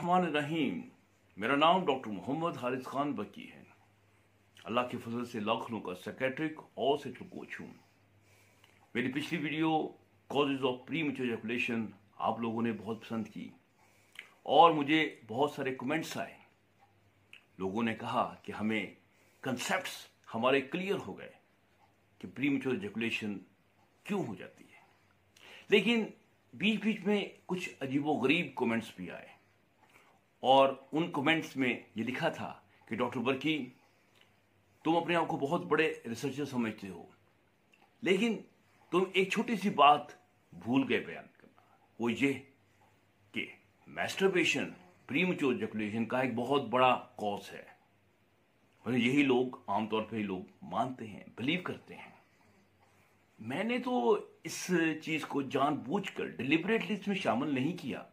रहमान रहीम मेरा नाम डॉक्टर मोहम्मद हारिस खान बकी है अल्लाह के फजल से लाखनों का सेक्रेटरिक और से कोच हूँ मेरी पिछली video causes of premature ejaculation आप लोगों ने बहुत पसंद की और मुझे बहुत सारे कमेंट्स आए लोगों ने कहा कि हमें कंसेप्ट हमारे क्लियर हो गए कि प्री मेचर क्यों हो जाती है लेकिन बीच बीच में कुछ अजीबो गरीब कमेंट्स भी आए और उन कमेंट्स में ये लिखा था कि डॉक्टर बर्की तुम अपने आप को बहुत बड़े रिसर्चर समझते हो लेकिन तुम एक छोटी सी बात भूल गए बयान करना वो ये कि मैस्टरबेशन प्रीमचोर जकुलेशन का एक बहुत बड़ा कॉज है और यही लोग आमतौर पर लोग मानते हैं बिलीव करते हैं मैंने तो इस चीज को जानबूझकर डिलिबरेटली इसमें शामिल नहीं किया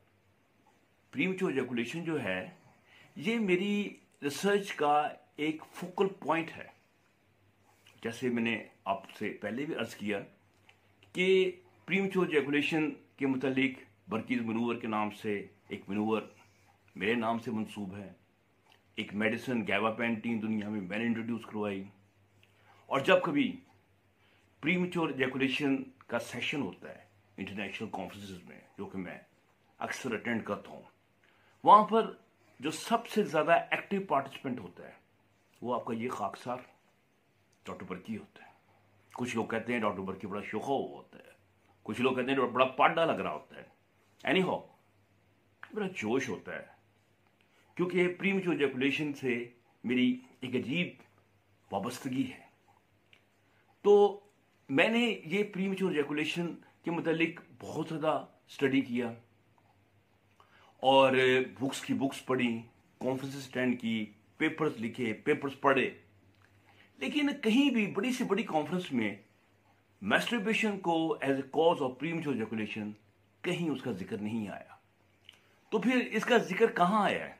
प्रीमच्योर एjaculation जो है ये मेरी रिसर्च का एक फोकल पॉइंट है जैसे मैंने आपसे पहले भी अर्ज किया कि प्रीमच्योर एjaculation के मुतालिक बरकीज मनूवर के नाम से एक मनूवर मेरे नाम से मंसूब है एक मेडिसिन गैवापेंटीन दुनिया में मैंने इंट्रोड्यूस करवाई और जब कभी प्रीमचोर एजैकुलेशन का सेशन होता है इंटरनेशनल कॉन्फ्रेंसेस में जो कि मैं अक्सर अटेंड करता हूँ वहां पर जो सबसे ज्यादा एक्टिव पार्टिसिपेंट होता है वो आपका ये खाकसार डॉक्टर बर्की होता है कुछ लोग कहते हैं डॉक्टर बर्की बड़ा शोखा हुआ होता है कुछ लोग कहते हैं बड़ा पाडा लग रहा होता है एनी हो बड़ा जोश होता है क्योंकि प्रीम जो जेकुलेशन से मेरी एक अजीब वाबस्तगी है तो मैंने ये प्रीम जेकुलेशन के मतलब बहुत ज़्यादा स्टडी किया और बुक्स की बुक्स पढ़ी कॉन्फ्रेंस अटेंड की पेपर्स लिखे पेपर्स पढ़े लेकिन कहीं भी बड़ी से बड़ी कॉन्फ्रेंस में मेस्ट्रिबेशन को as a cause of premature ejaculation कहीं उसका जिक्र नहीं आया तो फिर इसका जिक्र कहाँ आया है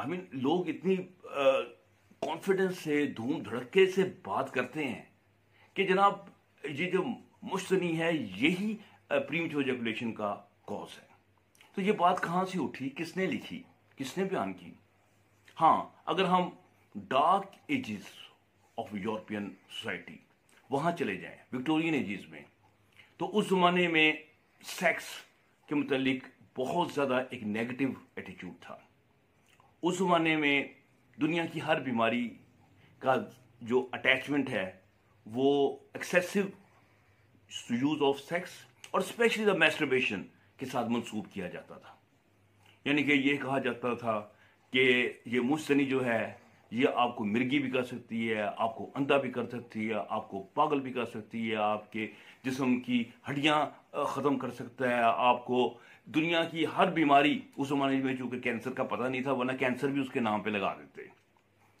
आई मीन लोग इतनी कॉन्फिडेंस से धूम धड़के से बात करते हैं कि जनाब ये जो मुश्तनी है यही प्रीम जेकुलेशन का कॉज है तो ये बात कहां से उठी किसने लिखी किसने बयान की हाँ अगर हम dark ages of European society वहां चले जाएं विक्टोरियन एजिस में तो उस जमाने में सेक्स के मतलब बहुत ज़्यादा एक नेगेटिव एटीट्यूड था उस जमाने में दुनिया की हर बीमारी का जो अटैचमेंट है वो एक्सेसिव यूज ऑफ सेक्स और स्पेशली द मैस्ट्रबेशन के साथ मनसूब किया जाता था यानी कि यह कहा जाता था कि ये मुस्तनी जो है ये आपको मिर्गी भी कर सकती है आपको अंधा भी कर सकती है आपको पागल भी कर सकती है आपके जिसम की हड्डियाँ ख़त्म कर सकता है आपको दुनिया की हर बीमारी उस जमाने में चूँकि कैंसर का पता नहीं था वरना कैंसर भी उसके नाम पे लगा देते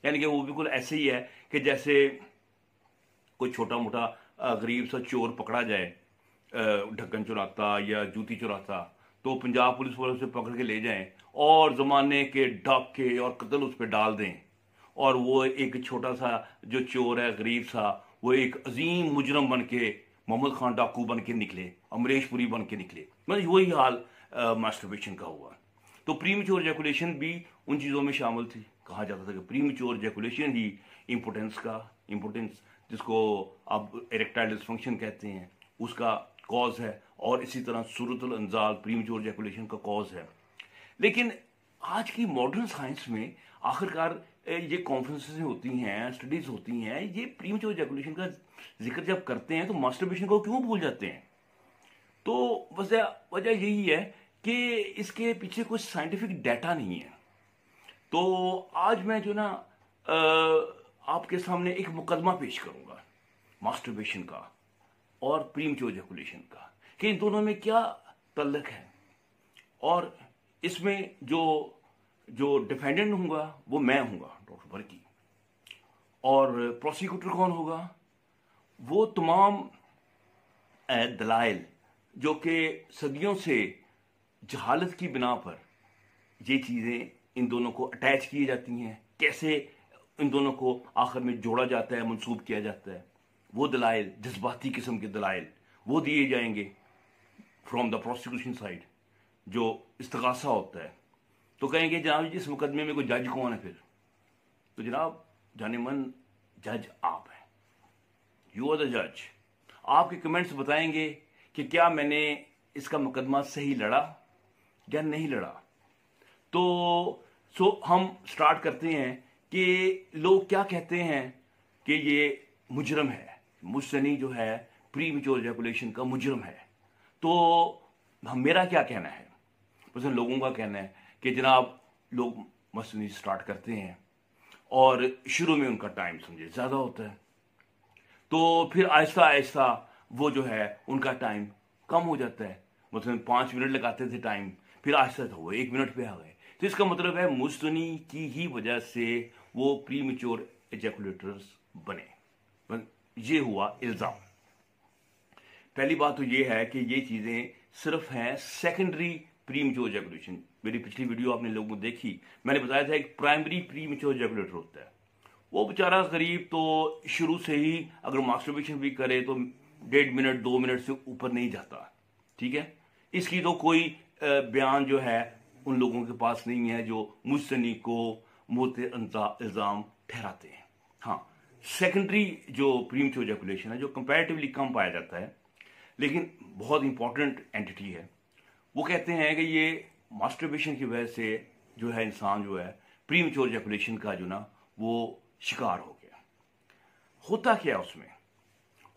यानी कि वो बिल्कुल ऐसे ही है कि जैसे कोई छोटा मोटा गरीब सा चोर पकड़ा जाए ढक्कन चुराता या जूती चुराता तो पंजाब पुलिस वाले उसे पकड़ के ले जाएं और ज़माने के डाके और कत्ल उस पर डाल दें और वो एक छोटा सा जो चोर है गरीब सा वो एक अजीम मुजरम बन के मोहम्मद खान डाकू बन के निकले अमरीशपुरी बन के निकले मतलब वही हाल मास्टरबेशन का हुआ तो चोर जैकुलेशन भी उन चीज़ों में शामिल थी कहा जाता था कि चोर जैकुलेशन ही इम्पोर्टेंस का इम्पोर्टेंस जिसको आप इरेक्टाइल डिस्फंक्शन कहते हैं उसका कॉज है और इसी तरह सूरतल अंजाल प्रीमचोर जैकुलेशन का कॉज है लेकिन आज की मॉडर्न साइंस में आखिरकार ये कॉन्फ्रेंसेज होती हैं स्टडीज होती हैं ये प्रीमचोर जैकुलेशन का जिक्र जब करते हैं तो मास्टरबेशन को क्यों भूल जाते हैं तो वजह वजह यही है कि इसके पीछे कुछ साइंटिफिक डाटा नहीं है तो आज मैं जो ना आपके सामने एक मुकदमा पेश करूंगा मास्टरबेशन का और प्रीमच्योर जेकुलेशन का कि इन दोनों में क्या तल्लक है और इसमें जो जो डिफेंडेंट होगा वो मैं हूंगा डॉक्टर बर्की और प्रोसिक्यूटर कौन होगा वो तमाम दलाइल जो कि सदियों से जहालत की बिना पर ये चीज़ें इन दोनों को अटैच किए जाती हैं कैसे इन दोनों को आखिर में जोड़ा जाता है मनसूब किया जाता है वो दलाइल जज्बाती किस्म के दलाइल वो दिए जाएंगे फ्रॉम द प्रोसिक्यूशन साइड जो इस्तगासा होता है तो कहेंगे जनाब जी इस मुकदमे में कोई जज कौन है फिर तो जनाब जाने मन जज आप हैं यू आर द जज आपके कमेंट्स बताएंगे कि क्या मैंने इसका मुकदमा सही लड़ा या नहीं लड़ा तो सो हम स्टार्ट करते हैं कि लोग क्या कहते हैं कि ये मुजरम है मुस्तनी जो है प्री मिच्योर एजकुलेशन का मुजरम है तो हम मेरा क्या कहना है बस लोगों का कहना है कि जनाब लोग मसनी स्टार्ट करते हैं और शुरू में उनका टाइम समझे ज़्यादा होता है तो फिर आहिस्ता आहिस्ता वो जो है उनका टाइम कम हो जाता है मतलब पाँच मिनट लगाते थे टाइम फिर आहिस्ता था वो एक मिनट पे आ गए तो इसका मतलब है मुस्तनी की ही वजह से वो प्री मेच्योर एजेकुलेटर्स बने ये हुआ इल्ज़ाम पहली बात तो ये है कि ये चीज़ें सिर्फ है सेकेंडरी प्री मच्योर जेगुलेशन मेरी पिछली वीडियो आपने लोगों को देखी मैंने बताया था एक प्राइमरी प्री मच्योर जेगुलेटर होता है वो बेचारा गरीब तो शुरू से ही अगर मास्टरबेशन भी करे तो डेढ़ मिनट दो मिनट से ऊपर नहीं जाता ठीक है इसकी तो कोई बयान जो है उन लोगों के पास नहीं है जो मुस्तनी को मोत इल्ज़ाम ठहराते हैं हाँ सेकेंडरी जो प्रीमच्योर जैकुलेशन है जो कंपेरेटिवली कम पाया जाता है लेकिन बहुत इंपॉर्टेंट एंटिटी है वो कहते हैं कि ये मास्टरबेशन की वजह से जो है इंसान जो है प्रीमच्योर जैकुलेशन का जो ना वो शिकार हो गया होता क्या उसमें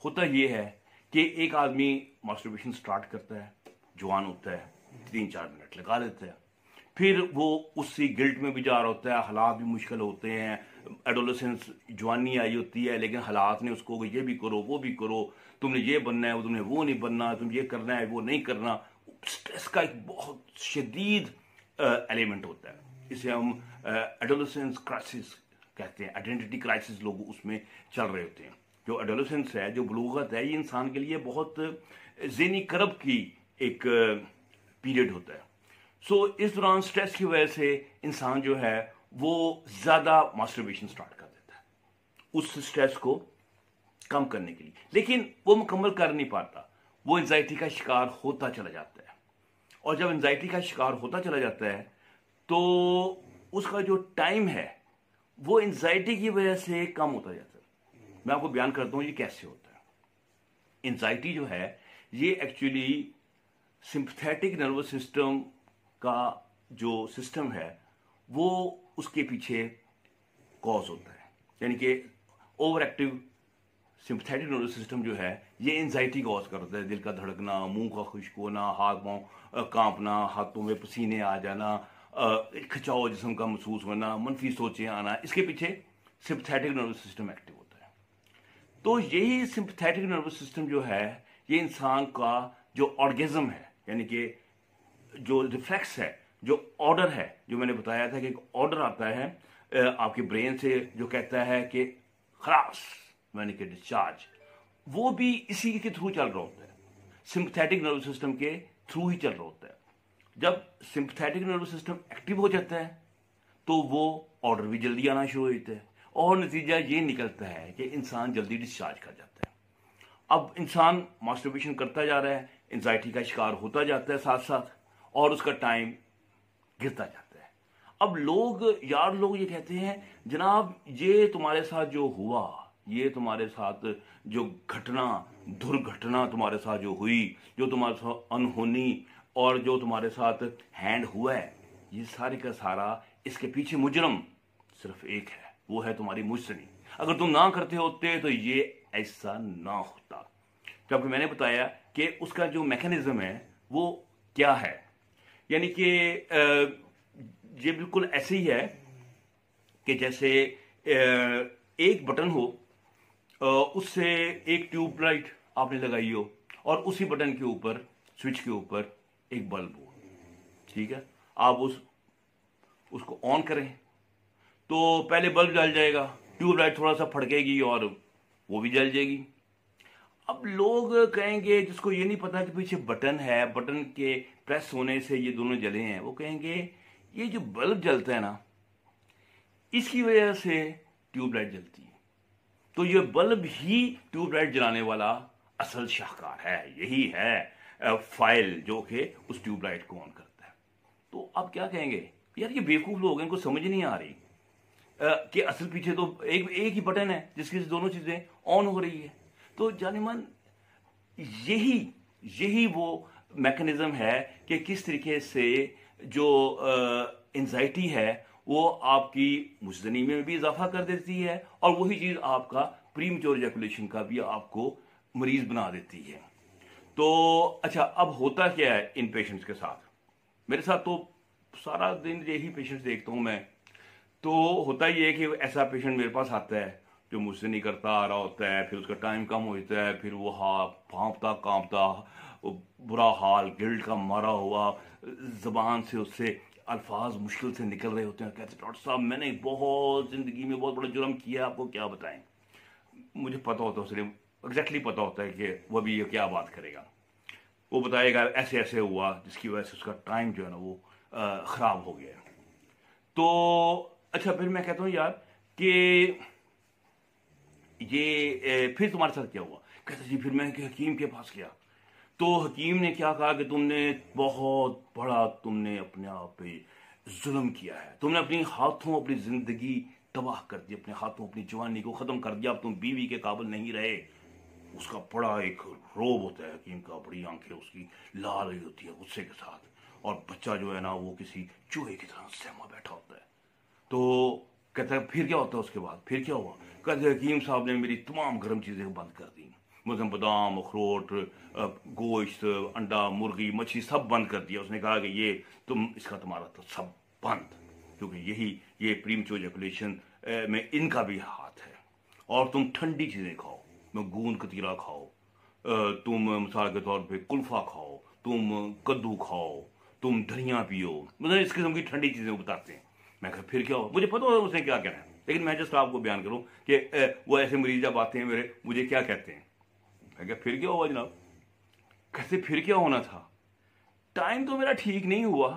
होता ये है कि एक आदमी मास्टरबेशन स्टार्ट करता है जवान होता है तीन चार मिनट लगा लेता है फिर वो उसी गिल्ट में भी जा रहा होता है हालात भी मुश्किल होते हैं एडोलसेंस जवानी आई होती है लेकिन हालात ने उसको ये भी करो वो भी करो तुमने ये बनना है तुमने वो नहीं बनना तुम ये करना है वो नहीं करना स्ट्रेस का एक बहुत शदीद एलिमेंट होता है इसे हम एडोलसेंस क्राइसिस कहते हैं आइडेंटिटी क्राइसिस लोग उसमें चल रहे होते हैं जो एडोलसेंस है जो बलूगत है ये इंसान के लिए बहुत जेनी करब की एक पीरियड होता है सो so, इस दौरान स्ट्रेस की वजह से इंसान जो है वो ज़्यादा मास्टरबेशन स्टार्ट कर देता है उस स्ट्रेस को कम करने के लिए लेकिन वो मुकम्मल कर नहीं पाता वो एनजाइटी का शिकार होता चला जाता है और जब एनजाइटी का शिकार होता चला जाता है तो उसका जो टाइम है वो एनजाइटी की वजह से कम होता जाता है मैं आपको बयान करता हूँ ये कैसे होता है एनजाइटी जो है ये एक्चुअली सिंपथेटिक नर्वस सिस्टम का जो सिस्टम है वो उसके पीछे कॉज होता है यानी कि over active sympathetic nervous system जो है ये एनजाइटी कॉज करता है दिल का धड़कना मुंह का खुश्क होना हाथ पाँव कांपना हाथों में पसीने आ जाना खिंचाव जिसम का महसूस होना मनफी सोचें आना इसके पीछे सिंपथेटिक नर्वस सिस्टम एक्टिव होता है तो यही सिंपथेटिक नर्वस सिस्टम जो है ये इंसान का जो ऑर्गेज़म है यानी कि जो रिफ्लेक्स है जो ऑर्डर है जो मैंने बताया था कि एक ऑर्डर आता है आपके ब्रेन से जो कहता है कि खरास यानी कि डिस्चार्ज वो भी इसी के थ्रू चल रहा होता है सिंपथेटिक नर्वस सिस्टम के थ्रू ही चल रहा होता है जब सिंपथेटिक नर्वस सिस्टम एक्टिव हो जाता है तो वो ऑर्डर भी जल्दी आना शुरू हो जाता है और नतीजा ये निकलता है कि इंसान जल्दी डिस्चार्ज कर जाता है अब इंसान मास्टरबेशन करता जा रहा है एनजाइटी का शिकार होता जाता है साथ साथ और उसका टाइम गिरता जाता है अब लोग यार लोग ये कहते हैं जनाब ये तुम्हारे साथ जो हुआ ये तुम्हारे साथ जो घटना दुर्घटना तुम्हारे साथ जो हुई जो तुम्हारे साथ अनहोनी और जो तुम्हारे साथ हैंड हुआ है ये सारे का सारा इसके पीछे मुजरम सिर्फ एक है वो है तुम्हारी मुजसनी अगर तुम ना करते होते तो ये ऐसा ना होता जबकि तो मैंने बताया कि उसका जो मैकेनिज्म है वो क्या है यानी कि ये बिल्कुल ऐसे ही है कि जैसे एक बटन हो उससे एक ट्यूबलाइट आपने लगाई हो और उसी बटन के ऊपर स्विच के ऊपर एक बल्ब हो ठीक है आप उस उसको ऑन करें तो पहले बल्ब जल जाएगा ट्यूबलाइट थोड़ा सा फटकेगी और वो भी जल जाएगी अब लोग कहेंगे जिसको ये नहीं पता कि पीछे बटन है बटन के प्रेस होने से ये दोनों जले हैं वो कहेंगे ये जो बल्ब जलता है ना इसकी वजह से ट्यूबलाइट जलती है तो ये बल्ब ही ट्यूबलाइट जलाने वाला असल शाहकार है यही है फाइल जो कि उस ट्यूबलाइट को ऑन करता है तो आप क्या कहेंगे यार ये बेवकूफ़ लोग हैं इनको समझ नहीं आ रही कि असल पीछे तो एक एक ही बटन है जिसकी दोनों चीज़ें ऑन हो रही है तो जाने मन यही यही वो मैकेनिज्म है कि किस तरीके से जो एनजाइटी है वो आपकी मुजदनी में भी इजाफा कर देती है और वही चीज़ आपका प्री जैकुलेशन का भी आपको मरीज बना देती है तो अच्छा अब होता क्या है इन पेशेंट्स के साथ मेरे साथ तो सारा दिन यही पेशेंट्स देखता हूं मैं तो होता ही है कि ऐसा पेशेंट मेरे पास आता है जो मुझसे नहीं करता आ रहा होता है फिर उसका टाइम कम हो जाता है फिर वो हाँ फांपता कांपता बुरा हाल गिल्ड का मारा हुआ ज़बान से उससे अल्फाज मुश्किल से निकल रहे होते हैं कहते डॉक्टर साहब मैंने बहुत ज़िंदगी में बहुत बड़ा जुर्म किया आपको क्या बताएं मुझे पता होता है उसने एग्जैक्टली पता होता है कि वह भी ये क्या बात करेगा वो बताएगा ऐसे ऐसे हुआ जिसकी वजह से उसका टाइम जो है ना वो ख़राब हो गया तो अच्छा फिर मैं कहता हूँ यार कि ये फिर तुम्हारे साथ क्या हुआ कहते जी फिर मैं हकीम के पास गया तो हकीम ने क्या कहा कि तुमने बहुत बड़ा तुमने अपने आप पे जुल्म किया है तुमने अपनी हाथों अपनी जिंदगी तबाह कर दी अपने हाथों अपनी जवानी को ख़त्म कर दिया अब तुम बीवी के काबिल नहीं रहे उसका बड़ा एक रोब होता है हकीम का बड़ी आंखें उसकी लाल रही होती है गुस्से के साथ और बच्चा जो है ना वो किसी चूहे की तरह सहमा बैठा होता है तो कहता है फिर क्या होता है उसके बाद फिर क्या हुआ कहते हकीम साहब ने मेरी तमाम गर्म चीज़ें बंद कर दी मुझे बादाम अखरोट गोश्त अंडा मुर्गी मछली सब बंद कर दिया उसने कहा कि ये तुम इसका तुम्हारा तो सब बंद क्योंकि यही ये प्रीमचोर जैकुलेशन में इनका भी हाथ है और तुम ठंडी चीज़ें खाओ तुम गूंद कतीरा खाओ तुम मिसाल के तौर पर कुल्फा खाओ तुम कद्दू खाओ तुम धनिया पियो मतलब इस किस्म की ठंडी चीज़ें बताते हैं मैं कहा फिर क्या हो मुझे पता होगा उसने क्या कहना है लेकिन मैं जस्ट आपको बयान करूं कि वो ऐसे मरीज जब आते हैं मेरे मुझे क्या कहते हैं मैं क्या फिर क्या हुआ जनाब कैसे फिर क्या होना था टाइम तो मेरा ठीक नहीं हुआ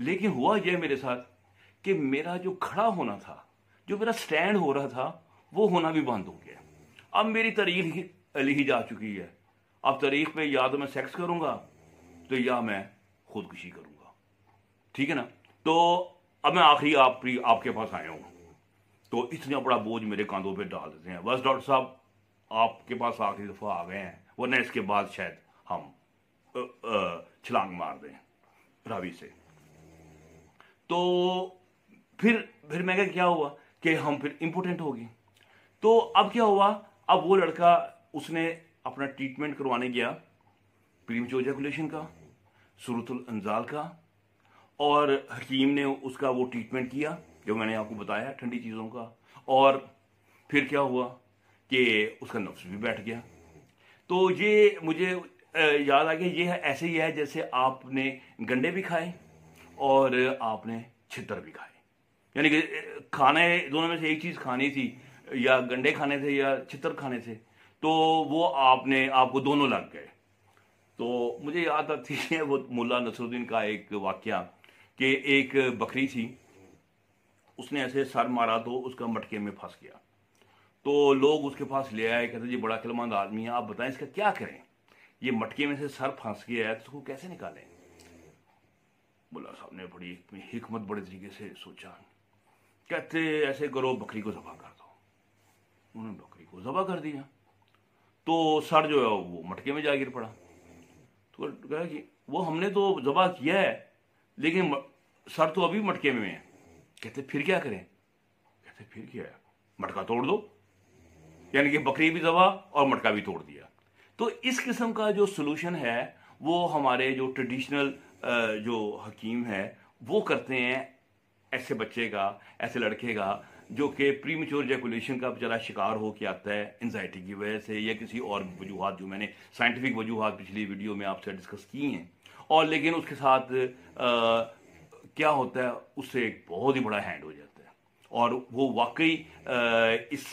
लेकिन हुआ यह मेरे साथ कि मेरा जो खड़ा होना था जो मेरा स्टैंड हो रहा था वो होना भी बंद हो गया अब मेरी तारीख अली ही जा चुकी है अब तारीख पे या तो मैं सेक्स करूंगा तो या मैं खुदकुशी करूंगा ठीक है ना तो अब मैं आखिरी आप आपके पास आया हूं तो इतना बड़ा बोझ मेरे कांधों पे डाल देते हैं बस डॉक्टर साहब आपके पास आखिरी दफा आ गए हैं वरना इसके बाद शायद हम छलांग मार दें रावी से तो फिर फिर मैं क्या हुआ कि हम फिर इम्पोर्टेंट हो गए तो अब क्या हुआ अब वो लड़का उसने अपना ट्रीटमेंट करवाने गया प्रीम जैकुलेशन का सूरतुल अंजाल का और हकीम ने उसका वो ट्रीटमेंट किया जो मैंने आपको बताया ठंडी चीज़ों का और फिर क्या हुआ कि उसका नफ्स भी बैठ गया तो ये मुझे याद आ गया ये है ऐसे ही है जैसे आपने गंडे भी खाए और आपने छितर भी खाए यानी कि खाने दोनों में से एक चीज़ खानी थी या गंडे खाने थे या छितर खाने थे तो वो आपने आपको दोनों लग गए तो मुझे याद आती है वो मुल्ला नसरुद्दीन का एक वाक्य कि एक बकरी थी उसने ऐसे सर मारा तो उसका मटके में फंस गया तो लोग उसके पास ले आए कहते जी बड़ा खिलमंद आदमी है आप बताएं इसका क्या करें ये मटके में से सर फांस गया है तो उसको कैसे निकालें बोला साहब ने बड़ी हिकमत बड़े तरीके से सोचा कहते ऐसे करो बकरी को जबा कर दो उन्होंने बकरी को जबा कर दिया तो सर जो है वो मटके में जा गिर पड़ा तो कहा कि वो हमने तो जबा किया है लेकिन सर तो अभी मटके में है कहते फिर क्या करें कहते फिर क्या है मटका तोड़ दो यानी कि बकरी भी दबा और मटका भी तोड़ दिया तो इस किस्म का जो सोल्यूशन है वो हमारे जो ट्रेडिशनल जो हकीम है वो करते हैं ऐसे बच्चे का ऐसे लड़के का जो कि प्री मेच्योर जैकुलेशन का बेचारा शिकार हो के आता है एनजाइटी की वजह से या किसी और वजूहत जो मैंने साइंटिफिक वजूहत पिछली वीडियो में आपसे डिस्कस की हैं और लेकिन उसके साथ आ, क्या होता है उससे एक बहुत ही बड़ा हैंड हो जाता है और वो वाकई आ, इस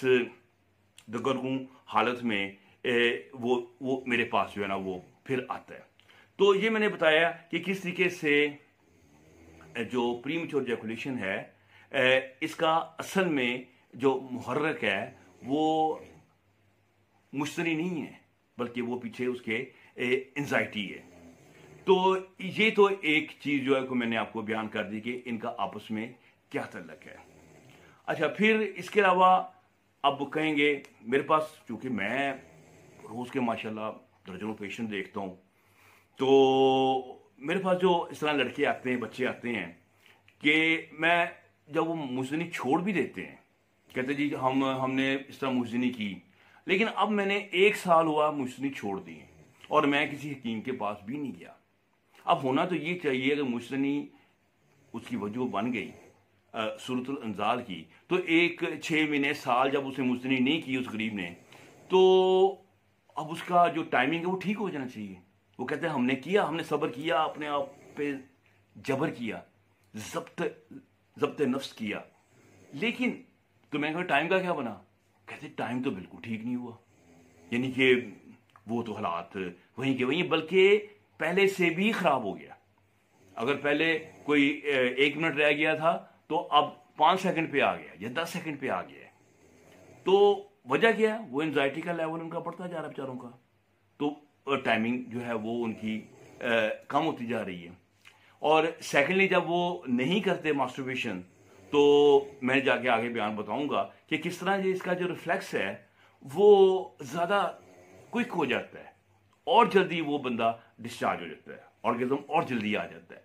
दगरगू हालत में ए, वो वो मेरे पास जो है ना वो फिर आता है तो ये मैंने बताया कि किस तरीके से जो प्रीमचोर मच्योर जैकुलेशन है ए, इसका असल में जो मुहर्रक है वो मुश्तरी नहीं है बल्कि वो पीछे उसके एनजाइटी है तो ये तो एक चीज़ जो है को मैंने आपको बयान कर दी कि इनका आपस में क्या तल्लक है अच्छा फिर इसके अलावा अब कहेंगे मेरे पास चूंकि मैं रोज़ के माशाल्लाह दर्जनों पेशेंट देखता हूँ तो मेरे पास जो इस तरह लड़के आते हैं बच्चे आते हैं कि मैं जब वो मुजनी छोड़ भी देते हैं कहते जी हम हमने इस तरह मुजनी की लेकिन अब मैंने एक साल हुआ मुजनी छोड़ दी और मैं किसी हकीम के पास भी नहीं गया अब होना तो ये चाहिए कि मुजनी उसकी वजह बन गई सूरत अंजाल की तो एक छः महीने साल जब उसने मुस्तनी नहीं की उस गरीब ने तो अब उसका जो टाइमिंग है वो ठीक हो जाना चाहिए वो कहते हैं हमने किया हमने सब्र किया अपने आप पे जबर किया जब्त जब्त नफ्स किया लेकिन तो मैं कहूँ टाइम का क्या बना कहते टाइम तो बिल्कुल ठीक नहीं हुआ यानी कि वो तो हालात वहीं के वहीं बल्कि पहले से भी खराब हो गया अगर पहले कोई एक मिनट रह गया था तो अब पांच सेकंड पे आ गया या दस सेकंड पे आ गया तो वजह क्या है वो एनजाइटी का लेवल उनका बढ़ता जा रहा है बेचारों का तो टाइमिंग जो है वो उनकी आ, कम होती जा रही है और सेकेंडली जब वो नहीं करते मास्टरबेशन तो मैं जाके आगे बयान बताऊंगा कि किस तरह ये इसका जो रिफ्लेक्स है वो ज़्यादा क्विक हो जाता है और जल्दी वो बंदा डिस्चार्ज हो जाता है ऑर्गेजम और जल्दी आ जाता है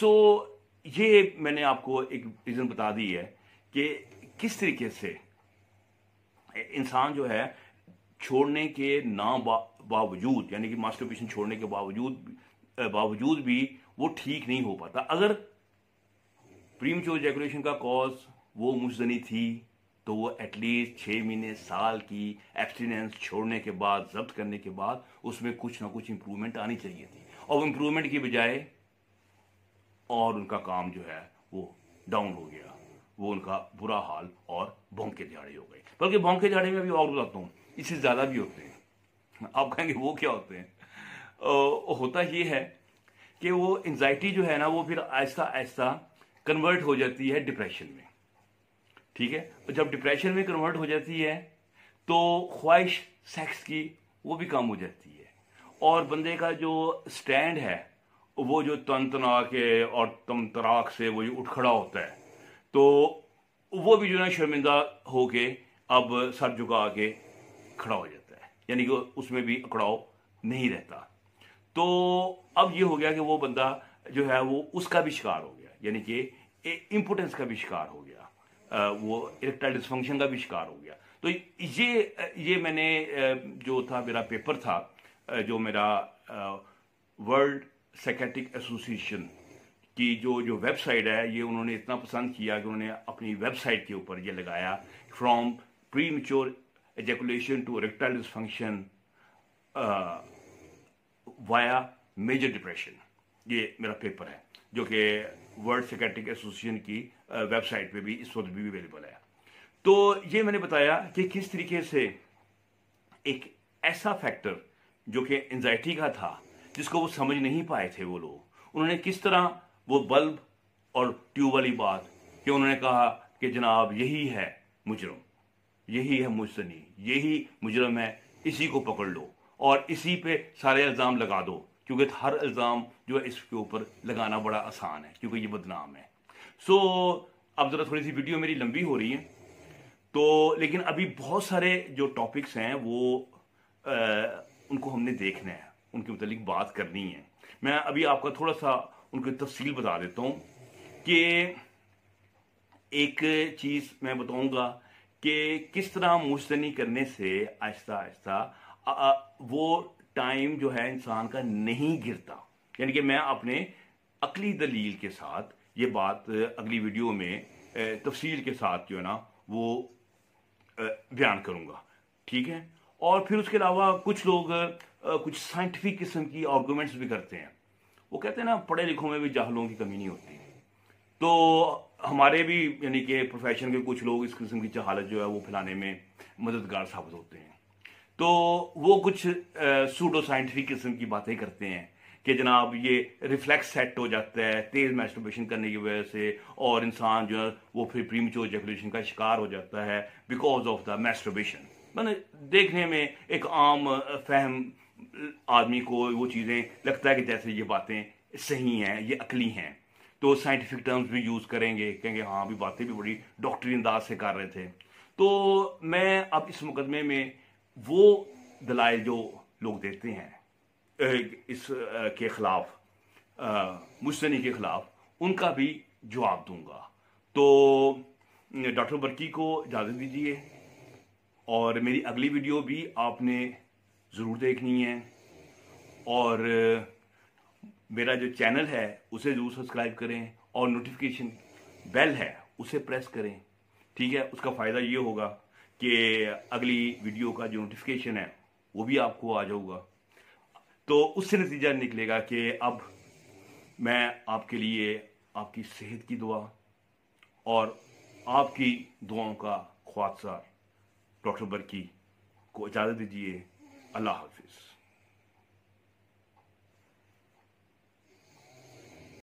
सो so, ये मैंने आपको एक रीज़न बता दी है कि किस तरीके से इंसान जो है छोड़ने के ना बावजूद यानी कि पेशन छोड़ने के बावजूद बावजूद भी वो ठीक नहीं हो पाता अगर प्रीम चोर जैकुलेशन का कॉज वो मुशनी थी तो वो एटलीस्ट छः महीने साल की एक्सटीडेंस छोड़ने के बाद जब्त करने के बाद उसमें कुछ ना कुछ इम्प्रूवमेंट आनी चाहिए थी और इम्प्रूवमेंट की बजाय और उनका काम जो है वो डाउन हो गया वो उनका बुरा हाल और भोंके झाड़े हो गए बल्कि भोंके झाड़े में भी और बताता हूँ इससे ज़्यादा भी होते हैं आप कहेंगे वो क्या होते हैं आ, होता ये है कि वो एनजाइटी जो है ना वो फिर आहिस्ता आहिस्ता कन्वर्ट हो जाती है डिप्रेशन में ठीक है और जब डिप्रेशन में कन्वर्ट हो जाती है तो ख्वाहिश सेक्स की वो भी कम हो जाती है और बंदे का जो स्टैंड है वो जो तन तना के और तम तराक से वो जो उठ खड़ा होता है तो वो भी जो है शर्मिंदा होके अब सर झुका के खड़ा हो जाता है यानी कि उसमें भी अकड़ाव नहीं रहता तो अब ये हो गया कि वो बंदा जो है वो उसका भी शिकार हो गया यानी कि इम्पोटेंस का भी शिकार हो गया वो इरेक्टाइल डिस्फंक्शन का भी शिकार हो गया तो ये ये मैंने जो था मेरा पेपर था जो मेरा वर्ल्ड सेकेटिक एसोसिएशन की जो जो वेबसाइट है ये उन्होंने इतना पसंद किया कि उन्होंने अपनी वेबसाइट के ऊपर ये लगाया from premature ejaculation to erectile dysfunction via major depression ये मेरा पेपर है जो कि वर्ल्ड सेकेटिक एसोसिएशन की वेबसाइट uh, पे भी इस वक्त भी अवेलेबल है तो ये मैंने बताया कि किस तरीके से एक ऐसा फैक्टर जो कि एनजाइटी का था जिसको वो समझ नहीं पाए थे वो लोग उन्होंने किस तरह वो बल्ब और ट्यूब वाली बात कि उन्होंने कहा कि जनाब यही है मुजरम यही है मुजनी यही मुजरम है इसी को पकड़ लो और इसी पे सारे इल्ज़ाम लगा दो क्योंकि हर इल्ज़ाम जो है इसके ऊपर लगाना बड़ा आसान है क्योंकि ये बदनाम है सो so, अब ज़रा थोड़ी सी वीडियो मेरी लंबी हो रही है तो लेकिन अभी बहुत सारे जो टॉपिक्स हैं वो आ, उनको हमने देखना है उनके मतलब बात करनी है मैं अभी आपका थोड़ा सा उनकी तफसील बता देता हूँ कि एक चीज़ मैं बताऊंगा कि किस तरह मुश्तनी करने से आहिस्ता आहिस्ता वो टाइम जो है इंसान का नहीं गिरता यानी कि मैं अपने अकली दलील के साथ ये बात अगली वीडियो में तफसील के साथ जो है ना वो बयान करूंगा ठीक है और फिर उसके अलावा कुछ लोग कुछ साइंटिफिक किस्म की आर्गूमेंट्स भी करते हैं वो कहते हैं ना पढ़े लिखों में भी जाहलों की कमी नहीं होती तो हमारे भी यानी कि प्रोफेशन के कुछ लोग इस किस्म की जहालत जो है वो फैलाने में मददगार साबित होते हैं तो वो कुछ सूडो साइंटिफिक किस्म की बातें करते हैं कि जनाब ये रिफ्लेक्स सेट हो जाता है तेज मैस्टोबेशन करने की वजह से और इंसान जो है वो फिर प्रीमचोर जेकुलेशन का शिकार हो जाता है बिकॉज ऑफ द मैस्टोबेशन मैंने देखने में एक आम फहम आदमी को वो चीज़ें लगता है कि जैसे ये बातें सही हैं ये अकली हैं तो साइंटिफिक टर्म्स भी यूज़ करेंगे कहेंगे हाँ भी बातें भी बड़ी डॉक्टरी अंदाज से कर रहे थे तो मैं अब इस मुकदमे में वो दलाए जो लोग देते हैं इस के ख़िलाफ़ मुस्तनी के ख़िलाफ़ उनका भी जवाब दूंगा तो डॉक्टर बर्की को इजाज़त दीजिए और मेरी अगली वीडियो भी आपने ज़रूर देखनी है और मेरा जो चैनल है उसे ज़रूर सब्सक्राइब करें और नोटिफिकेशन बेल है उसे प्रेस करें ठीक है उसका फ़ायदा ये होगा कि अगली वीडियो का जो नोटिफिकेशन है वो भी आपको आ जाऊगा तो उससे नतीजा निकलेगा कि अब मैं आपके लिए आपकी सेहत की दुआ और आपकी दुआओं का ख्वादसा डॉक्टर बरकी को इजाज़त दीजिए अल्लाह हाफिज़